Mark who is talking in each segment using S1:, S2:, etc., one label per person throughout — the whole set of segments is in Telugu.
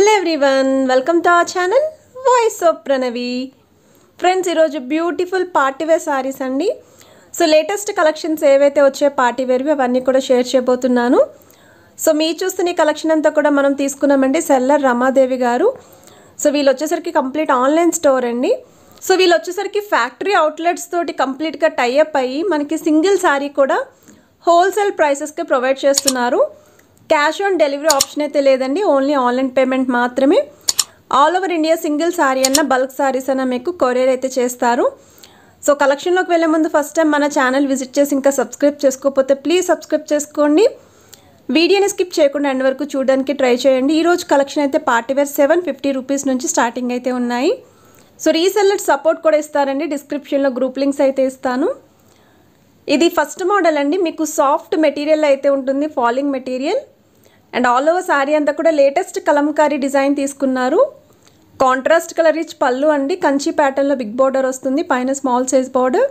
S1: hello everyone welcome to our channel voice of Pranavi friends ఈరోజు బ్యూటిఫుల్ పార్టీవేర్ శారీస్ అండి సో లేటెస్ట్ కలెక్షన్స్ ఏవైతే వచ్చే పార్టీవేర్వి అవన్నీ కూడా షేర్ చేయబోతున్నాను సో మీ చూస్తున్న కలెక్షన్ అంతా కూడా మనం తీసుకున్నామండి సెల్లర్ రమాదేవి గారు సో వీళ్ళు వచ్చేసరికి కంప్లీట్ ఆన్లైన్ స్టోర్ అండి సో వీళ్ళు వచ్చేసరికి ఫ్యాక్టరీ అవుట్లెట్స్ తోటి కంప్లీట్గా టైఅప్ అయ్యి మనకి సింగిల్ శారీ కూడా హోల్సేల్ ప్రైసెస్కి ప్రొవైడ్ చేస్తున్నారు క్యాష్ ఆన్ డెలివరీ ఆప్షన్ అయితే లేదండి ఓన్లీ ఆన్లైన్ పేమెంట్ మాత్రమే all over India single sari అన్న బల్క్ శారీస్ అన్న మీకు కొరియర్ అయితే చేస్తారు సో కలెక్షన్లోకి వెళ్ళే ముందు ఫస్ట్ టైం మన ఛానల్ విజిట్ చేసి ఇంకా సబ్స్క్రైబ్ చేసుకోకపోతే ప్లీజ్ సబ్స్క్రైబ్ చేసుకోండి వీడియోని స్కిప్ చేయకుండా ఎండ్ వరకు చూడడానికి ట్రై చేయండి ఈరోజు కలెక్షన్ అయితే పార్టీవేర్ సెవెన్ ఫిఫ్టీ రూపీస్ నుంచి స్టార్టింగ్ అయితే ఉన్నాయి సో రీసెల్లర్ సపోర్ట్ కూడా ఇస్తారండి డిస్క్రిప్షన్లో గ్రూప్ లింక్స్ అయితే ఇస్తాను ఇది ఫస్ట్ మోడల్ అండి మీకు సాఫ్ట్ మెటీరియల్ అయితే ఉంటుంది falling material and all over sari అంతా కూడా లేటెస్ట్ కలంకారీ డిజైన్ తీసుకున్నారు కాంట్రాస్ట్ కలర్ రిచ్ పళ్ళు అండి కంచి ప్యాటర్న్లో బిగ్ బార్డర్ వస్తుంది పైన స్మాల్ సైజ్ బార్డర్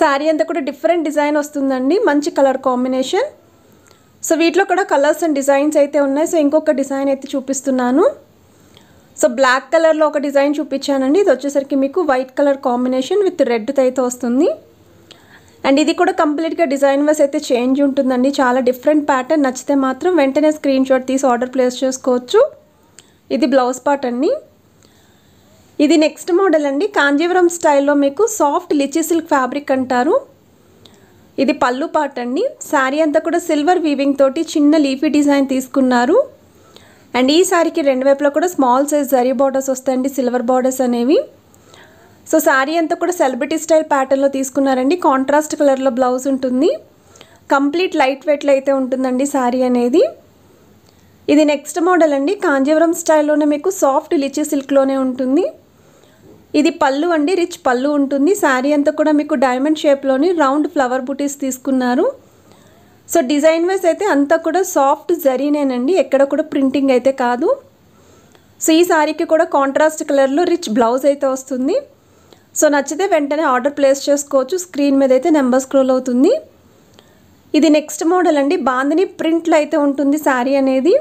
S1: శారీ అంతా కూడా డిఫరెంట్ డిజైన్ వస్తుందండి మంచి కలర్ కాంబినేషన్ సో వీటిలో కూడా కలర్స్ అండ్ డిజైన్స్ అయితే ఉన్నాయి సో ఇంకొక డిజైన్ అయితే చూపిస్తున్నాను సో బ్లాక్ కలర్లో ఒక డిజైన్ చూపించానండి ఇది వచ్చేసరికి మీకు white colour combination with red అయితే వస్తుంది అండ్ ఇది కూడా కంప్లీట్గా డిజైన్ వైస్ అయితే చేంజ్ ఉంటుందండి చాలా డిఫరెంట్ ప్యాటర్న్ నచ్చితే మాత్రం వెంటనే స్క్రీన్ షాట్ తీసి ఆర్డర్ ప్లేస్ చేసుకోవచ్చు ఇది బ్లౌజ్ పార్ట్ అండి ఇది నెక్స్ట్ మోడల్ అండి కాంజీవరం స్టైల్లో మీకు సాఫ్ట్ లిచీ సిల్క్ ఫ్యాబ్రిక్ అంటారు ఇది పళ్ళు పార్ట్ అండి శారీ అంతా కూడా సిల్వర్ వీవింగ్ తోటి చిన్న లీఫీ డిజైన్ తీసుకున్నారు అండ్ ఈ శారీకి రెండు వైపులో కూడా స్మాల్ సైజ్ జరీ బార్డర్స్ వస్తాయండి సిల్వర్ బార్డర్స్ అనేవి సో శారీ అంతా కూడా సెలబ్రిటీ స్టైల్ ప్యాటర్న్లో తీసుకున్నారండి కాంట్రాస్ట్ కలర్లో బ్లౌజ్ ఉంటుంది కంప్లీట్ లైట్ వెయిట్లో అయితే ఉంటుందండి శారీ అనేది ఇది నెక్స్ట్ మోడల్ అండి కాంజీవరం స్టైల్లోనే మీకు సాఫ్ట్ లిచీ సిల్క్లోనే ఉంటుంది ఇది పళ్ళు అండి రిచ్ పళ్ళు ఉంటుంది శారీ అంతా కూడా మీకు డైమండ్ షేప్లోని రౌండ్ ఫ్లవర్ బుటీస్ తీసుకున్నారు సో డిజైన్ వైజ్ అయితే అంతా కూడా సాఫ్ట్ జరీనేనండి ఎక్కడ కూడా ప్రింటింగ్ అయితే కాదు సో ఈ శారీకి కూడా కాంట్రాస్ట్ కలర్లో రిచ్ బ్లౌజ్ అయితే వస్తుంది సో నచ్చితే వెంటనే ఆర్డర్ ప్లేస్ చేసుకోవచ్చు స్క్రీన్ మీద అయితే నెంబర్ స్క్రోల్ అవుతుంది ఇది నెక్స్ట్ మోడల్ అండి బాందిని ప్రింట్లో అయితే ఉంటుంది శారీ అనేది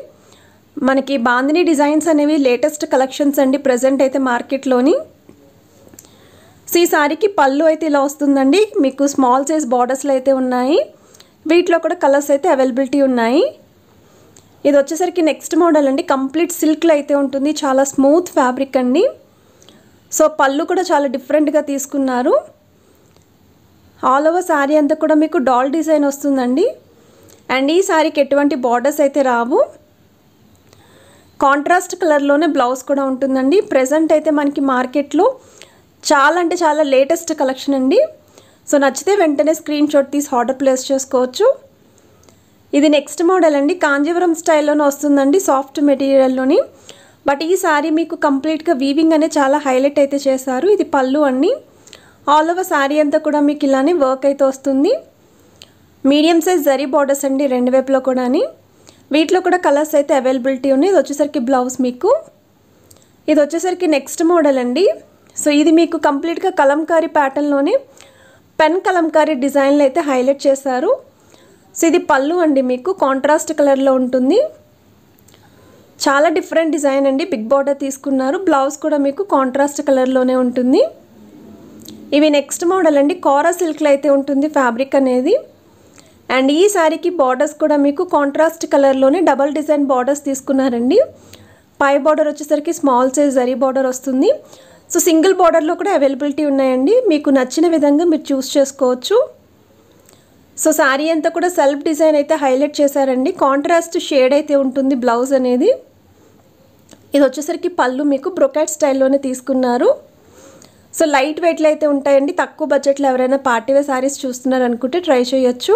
S1: మనకి బాందిని డిజైన్స్ అనేవి లేటెస్ట్ కలెక్షన్స్ అండి ప్రజెంట్ అయితే మార్కెట్లోని ఈ శారీకి పళ్ళు అయితే ఇలా వస్తుందండి మీకు స్మాల్ సైజ్ బార్డర్స్లో అయితే ఉన్నాయి వీటిలో కూడా కలర్స్ అయితే అవైలబిలిటీ ఉన్నాయి ఇది వచ్చేసరికి నెక్స్ట్ మోడల్ అండి కంప్లీట్ సిల్క్లో అయితే ఉంటుంది చాలా స్మూత్ ఫ్యాబ్రిక్ అండి సో పళ్ళు కూడా చాలా డిఫరెంట్గా తీసుకున్నారు ఆల్ ఓవర్ శారీ అంతా కూడా మీకు డాల్ డిజైన్ వస్తుందండి అండ్ ఈ శారీకి ఎటువంటి బార్డర్స్ అయితే రావు కాంట్రాస్ట్ కలర్లోనే బ్లౌజ్ కూడా ఉంటుందండి ప్రజెంట్ అయితే మనకి మార్కెట్లో చాలా అంటే చాలా లేటెస్ట్ కలెక్షన్ అండి సో నచ్చితే వెంటనే స్క్రీన్ షాట్ తీసి ఆర్డర్ ప్లేస్ చేసుకోవచ్చు ఇది నెక్స్ట్ మోడల్ అండి కాంజీవరం స్టైల్లోనే వస్తుందండి సాఫ్ట్ మెటీరియల్లోని బట్ ఈ శారీ మీకు కంప్లీట్గా వీవింగ్ అనేది చాలా హైలైట్ అయితే చేశారు ఇది పళ్ళు అన్నీ ఆల్ ఓవర్ శారీ అంతా కూడా మీకు ఇలానే వర్క్ అయితే వస్తుంది మీడియం సైజ్ జరీ బార్డర్స్ అండి రెండు వైపులో కూడా వీటిలో కూడా కలర్స్ అయితే అవైలబిలిటీ ఉన్నాయి ఇది వచ్చేసరికి బ్లౌజ్ మీకు ఇది వచ్చేసరికి నెక్స్ట్ మోడల్ అండి సో ఇది మీకు కంప్లీట్గా కలంకారీ ప్యాటర్న్లోనే పెన్ కలంకారీ డిజైన్లు అయితే హైలైట్ చేశారు సో ఇది పళ్ళు అండి మీకు కాంట్రాస్ట్ కలర్లో ఉంటుంది చాలా డిఫరెంట్ డిజైన్ అండి బిగ్ బార్డర్ తీసుకున్నారు బ్లౌజ్ కూడా మీకు కాంట్రాస్ట్ కలర్లోనే ఉంటుంది ఇవి నెక్స్ట్ మోడల్ అండి కోరా సిల్క్లో అయితే ఉంటుంది ఫ్యాబ్రిక్ అనేది అండ్ ఈ శారీకి బార్డర్స్ కూడా మీకు కాంట్రాస్ట్ కలర్లోనే డబల్ డిజైన్ బార్డర్స్ తీసుకున్నారండి పై బార్డర్ వచ్చేసరికి స్మాల్ సైజ్ జరీ బార్డర్ వస్తుంది సో సింగిల్ బార్డర్లో కూడా అవైలబిలిటీ ఉన్నాయండి మీకు నచ్చిన విధంగా మీరు చూస్ చేసుకోవచ్చు సో శారీ అంతా కూడా సెల్ఫ్ డిజైన్ అయితే హైలైట్ చేశారండి కాంట్రాస్ట్ షేడ్ అయితే ఉంటుంది బ్లౌజ్ అనేది ఇది వచ్చేసరికి పళ్ళు మీకు బ్రొకెట్ స్టైల్లోనే తీసుకున్నారు సో లైట్ వెయిట్లు అయితే ఉంటాయండి తక్కువ బడ్జెట్లో ఎవరైనా పార్టీవే శారీస్ చూస్తున్నారు అనుకుంటే ట్రై చేయొచ్చు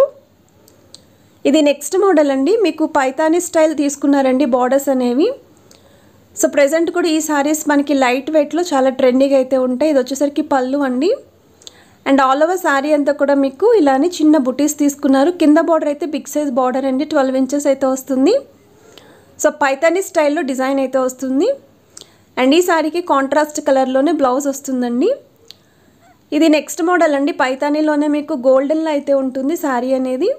S1: ఇది నెక్స్ట్ మోడల్ అండి మీకు పైతానీ స్టైల్ తీసుకున్నారండి బార్డర్స్ అనేవి సో ప్రజెంట్ కూడా ఈ శారీస్ మనకి లైట్ వెయిట్లో చాలా ట్రెండింగ్ అయితే ఉంటాయి ఇది వచ్చేసరికి పళ్ళు అండి అండ్ ఆల్ ఓవర్ శారీ అంతా కూడా మీకు ఇలానే చిన్న బుటీస్ తీసుకున్నారు కింద బార్డర్ అయితే బిగ్ సైజ్ బార్డర్ అండి ట్వెల్వ్ ఇంచెస్ అయితే వస్తుంది సో పైతాని స్టైల్లో డిజైన్ అయితే వస్తుంది అండ్ ఈ సారీకి కాంట్రాస్ట్ కలర్లోనే బ్లౌజ్ వస్తుందండి ఇది నెక్స్ట్ మోడల్ అండి పైతానీలోనే మీకు గోల్డెన్లో అయితే ఉంటుంది శారీ అనేది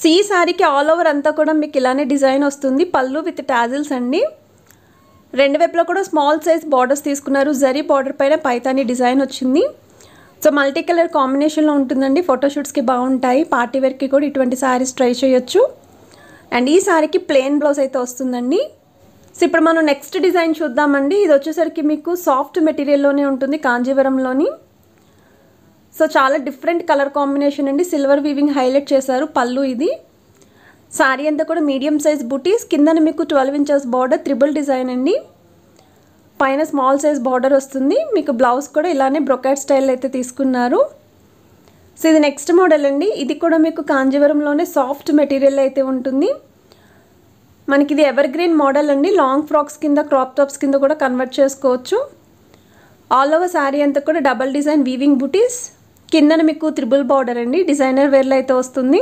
S1: సో ఈ శారీకి ఆల్ ఓవర్ అంతా కూడా మీకు ఇలానే డిజైన్ వస్తుంది పళ్ళు విత్ టాజిల్స్ అండి రెండు వైపులో కూడా స్మాల్ సైజ్ బార్డర్స్ తీసుకున్నారు జరీ బార్డర్ పైన పైతాని డిజైన్ వచ్చింది సో మల్టీ కలర్ కాంబినేషన్లో ఉంటుందండి ఫోటోషూట్స్కి బాగుంటాయి పార్టీ వేర్కి కూడా ఇటువంటి శారీస్ ట్రై చేయొచ్చు అండ్ ఈ సారీకి ప్లెయిన్ బ్లౌజ్ అయితే వస్తుందండి సో ఇప్పుడు మనం నెక్స్ట్ డిజైన్ చూద్దామండి ఇది వచ్చేసరికి మీకు సాఫ్ట్ మెటీరియల్లోనే ఉంటుంది కాంజీవరంలోని సో చాలా డిఫరెంట్ కలర్ కాంబినేషన్ అండి సిల్వర్ వీవింగ్ హైలైట్ చేశారు పళ్ళు ఇది సారీ అంతా కూడా మీడియం సైజ్ బుటీస్ కిందన మీకు twelve inches border triple design అండి పైన స్మాల్ సైజ్ బార్డర్ వస్తుంది మీకు బ్లౌజ్ కూడా ఇలానే బ్రొకెట్ స్టైల్ అయితే తీసుకున్నారు సో ఇది నెక్స్ట్ మోడల్ అండి ఇది కూడా మీకు కాంజీవరంలోనే సాఫ్ట్ మెటీరియల్ అయితే ఉంటుంది మనకి ఇది ఎవర్ గ్రీన్ మోడల్ అండి లాంగ్ ఫ్రాక్స్ కింద క్రాప్ టాప్స్ కింద కూడా కన్వర్ట్ చేసుకోవచ్చు ఆల్ ఓవర్ శారీ అంతా కూడా డబల్ డిజైన్ వీవింగ్ బుటీస్ కిందన మీకు త్రిబుల్ బార్డర్ అండి డిజైనర్ వేర్లో అయితే వస్తుంది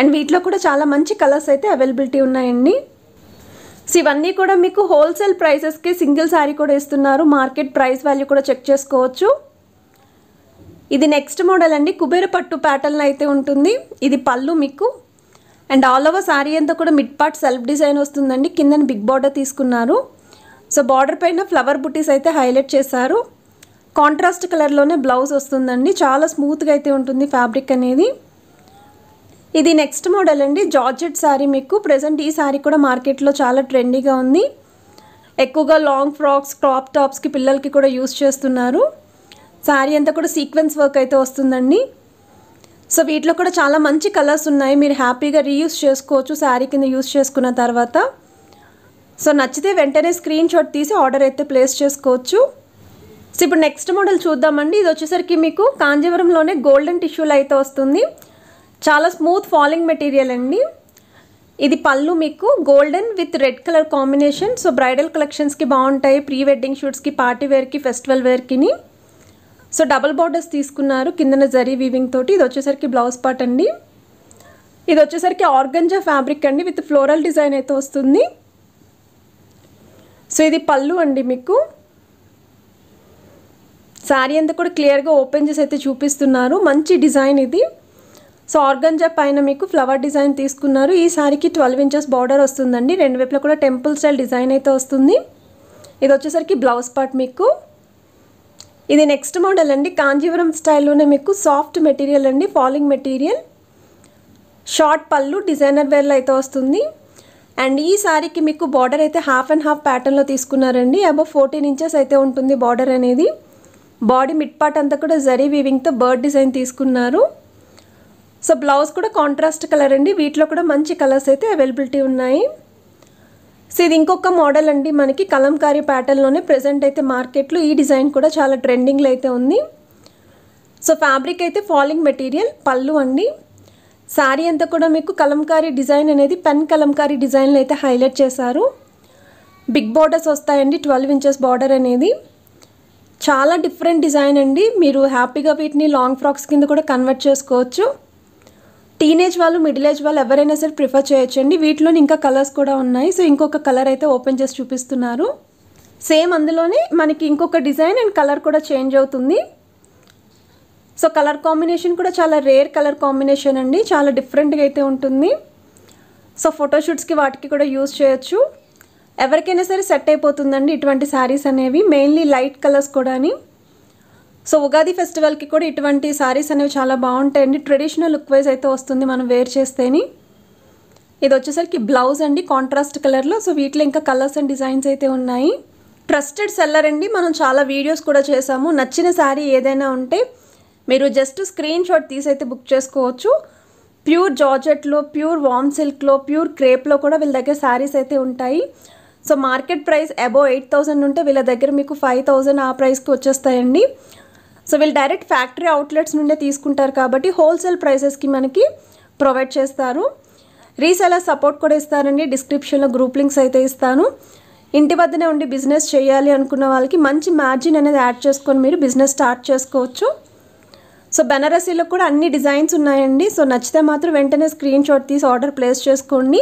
S1: అండ్ వీటిలో కూడా చాలా మంచి కలర్స్ అయితే అవైలబిలిటీ ఉన్నాయండి సో ఇవన్నీ కూడా మీకు హోల్సేల్ ప్రైసెస్కి సింగిల్ శారీ కూడా ఇస్తున్నారు మార్కెట్ ప్రైస్ వాల్యూ కూడా చెక్ చేసుకోవచ్చు ఇది నెక్స్ట్ మోడల్ అండి కుబేర పట్టు ప్యాటర్న్ అయితే ఉంటుంది ఇది పళ్ళు మీకు అండ్ ఆల్ ఓవర్ శారీ అంతా కూడా మిడ్ పార్ట్ సెల్ఫ్ డిజైన్ వస్తుందండి కిందన బిగ్ బార్డర్ తీసుకున్నారు సో బార్డర్ పైన ఫ్లవర్ బుటీస్ అయితే హైలైట్ చేశారు కాంట్రాస్ట్ కలర్లోనే బ్లౌజ్ వస్తుందండి చాలా స్మూత్గా అయితే ఉంటుంది ఫ్యాబ్రిక్ అనేది ఇది నెక్స్ట్ మోడల్ అండి జార్జెట్ శారీ మీకు ప్రజెంట్ ఈ శారీ కూడా మార్కెట్లో చాలా ట్రెండీగా ఉంది ఎక్కువగా లాంగ్ ఫ్రాక్స్ క్రాప్ టాప్స్కి పిల్లలకి కూడా యూస్ చేస్తున్నారు శారీ అంతా కూడా సీక్వెన్స్ వర్క్ అయితే వస్తుందండి సో వీటిలో కూడా చాలా మంచి కలర్స్ ఉన్నాయి మీరు హ్యాపీగా రీయూస్ చేసుకోవచ్చు శారీ కింద యూస్ చేసుకున్న తర్వాత సో నచ్చితే వెంటనే స్క్రీన్ షాట్ తీసి ఆర్డర్ అయితే ప్లేస్ చేసుకోవచ్చు సో ఇప్పుడు నెక్స్ట్ మోడల్ చూద్దామండి ఇది వచ్చేసరికి మీకు కాంజీవరంలోనే గోల్డెన్ టిష్యూలు అయితే వస్తుంది చాలా స్మూత్ ఫాలింగ్ మెటీరియల్ అండి ఇది పళ్ళు మీకు golden with red colour combination so bridal కలెక్షన్స్కి బాగుంటాయి ప్రీ వెడ్డింగ్ షూట్స్కి పార్టీ వేర్కి ఫెస్టివల్ వేర్కిని సో డబల్ బార్డర్స్ తీసుకున్నారు కిందన జరీ వీవింగ్ తోటి ఇది వచ్చేసరికి బ్లౌజ్ పార్ట్ అండి ఇది వచ్చేసరికి ఆర్గంజా ఫ్యాబ్రిక్ అండి విత్ ఫ్లోరల్ డిజైన్ అయితే వస్తుంది సో ఇది పళ్ళు అండి మీకు శారీ అంతా కూడా క్లియర్గా ఓపెన్ చేసి అయితే చూపిస్తున్నారు మంచి డిజైన్ ఇది సో ఆర్గంజా పైన మీకు ఫ్లవర్ డిజైన్ తీసుకున్నారు ఈ శారీకి ట్వెల్వ్ ఇంచెస్ బార్డర్ వస్తుందండి రెండు వైపులో కూడా టెంపుల్ స్టైల్ డిజైన్ అయితే వస్తుంది ఇది వచ్చేసరికి బ్లౌజ్ పార్ట్ మీకు ఇది నెక్స్ట్ మోడల్ అండి కాంజీవరం స్టైల్లోనే మీకు సాఫ్ట్ మెటీరియల్ అండి falling material short pallu designer వేర్లో అయితే వస్తుంది అండ్ ఈ శారీకి మీకు బార్డర్ అయితే హాఫ్ అండ్ హాఫ్ ప్యాటర్న్లో తీసుకున్నారండి అబౌ ఫోర్టీన్ ఇంచెస్ అయితే ఉంటుంది బార్డర్ అనేది బాడీ మిడ్ పార్ట్ అంతా కూడా జరీ వీవింగ్తో బర్డ్ డిజైన్ తీసుకున్నారు సో బ్లౌజ్ కూడా కాంట్రాస్ట్ కలర్ అండి వీటిలో కూడా మంచి కలర్స్ అయితే అవైలబిలిటీ ఉన్నాయి సో ఇది ఇంకొక మోడల్ అండి మనకి కలంకారీ ప్యాటర్న్లోనే ప్రజెంట్ అయితే మార్కెట్లో ఈ డిజైన్ కూడా చాలా ట్రెండింగ్లో అయితే ఉంది సో ఫ్యాబ్రిక్ అయితే ఫాలింగ్ మెటీరియల్ పళ్ళు అండి శారీ అంతా కూడా మీకు కలంకారీ డిజైన్ అనేది పెన్ కలంకారీ డిజైన్లు అయితే హైలైట్ చేశారు బిగ్ బార్డర్స్ వస్తాయండి ట్వెల్వ్ ఇంచెస్ బార్డర్ అనేది చాలా డిఫరెంట్ డిజైన్ అండి మీరు హ్యాపీగా వీటిని లాంగ్ ఫ్రాక్స్ కింద కూడా కన్వర్ట్ చేసుకోవచ్చు టీనేజ్ వాళ్ళు మిడిల్ ఏజ్ వాళ్ళు ఎవరైనా సరే ప్రిఫర్ చేయొచ్చండి వీటిలో ఇంకా కలర్స్ కూడా ఉన్నాయి సో ఇంకొక కలర్ అయితే ఓపెన్ చేసి చూపిస్తున్నారు సేమ్ అందులోనే మనకి ఇంకొక డిజైన్ అండ్ కలర్ కూడా చేంజ్ అవుతుంది సో కలర్ కాంబినేషన్ కూడా చాలా రేర్ కలర్ కాంబినేషన్ అండి చాలా డిఫరెంట్గా అయితే ఉంటుంది సో ఫోటోషూట్స్కి వాటికి కూడా యూజ్ చేయొచ్చు ఎవరికైనా సరే సెట్ అయిపోతుందండి ఇటువంటి శారీస్ అనేవి మెయిన్లీ లైట్ కలర్స్ అని సో ఉగాది ఫెస్టివల్కి కూడా ఇటువంటి శారీస్ అనేవి చాలా బాగుంటాయండి ట్రెడిషనల్ లుక్ వైజ్ అయితే వస్తుంది మనం వేర్ చేస్తేనే ఇది వచ్చేసరికి బ్లౌజ్ అండి కాంట్రాస్ట్ కలర్లో సో వీటిలో ఇంకా కలర్స్ అండ్ డిజైన్స్ అయితే ఉన్నాయి ట్రస్టెడ్ సెల్లర్ అండి మనం చాలా వీడియోస్ కూడా చేసాము నచ్చిన శారీ ఏదైనా ఉంటే మీరు జస్ట్ స్క్రీన్ షాట్ తీసైతే బుక్ చేసుకోవచ్చు ప్యూర్ జార్జెట్లో ప్యూర్ వామ్ సిల్క్లో ప్యూర్ క్రేప్లో కూడా వీళ్ళ దగ్గర శారీస్ అయితే ఉంటాయి so market price above eight thousand ఉంటే వీళ్ళ దగ్గర మీకు ఫైవ్ థౌజండ్ ఆ ప్రైస్కి వచ్చేస్తాయండి సో వీళ్ళు డైరెక్ట్ ఫ్యాక్టరీ అవుట్లెట్స్ నుండే తీసుకుంటారు కాబట్టి హోల్సేల్ ప్రైసెస్కి మనకి ప్రొవైడ్ చేస్తారు రీసెలర్ సపోర్ట్ కూడా ఇస్తారండి డిస్క్రిప్షన్లో గ్రూప్ లింక్స్ అయితే ఇస్తాను ఇంటి వద్దనే ఉండి బిజినెస్ చేయాలి అనుకున్న వాళ్ళకి మంచి మార్జిన్ అనేది యాడ్ చేసుకొని మీరు బిజినెస్ స్టార్ట్ చేసుకోవచ్చు సో బెనారసీలో కూడా అన్ని డిజైన్స్ ఉన్నాయండి సో నచ్చితే మాత్రం వెంటనే స్క్రీన్ షాట్ తీసి ఆర్డర్ ప్లేస్ చేసుకోండి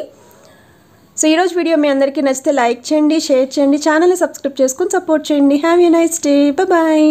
S1: సో ఈరోజు వీడియో మీ అందరికీ నచ్చితే లైక్ చేయండి షేర్ చేయండి ఛానల్ని సబ్స్క్రైబ్ చేసుకొని సపోర్ట్ చేయండి have you nice day bye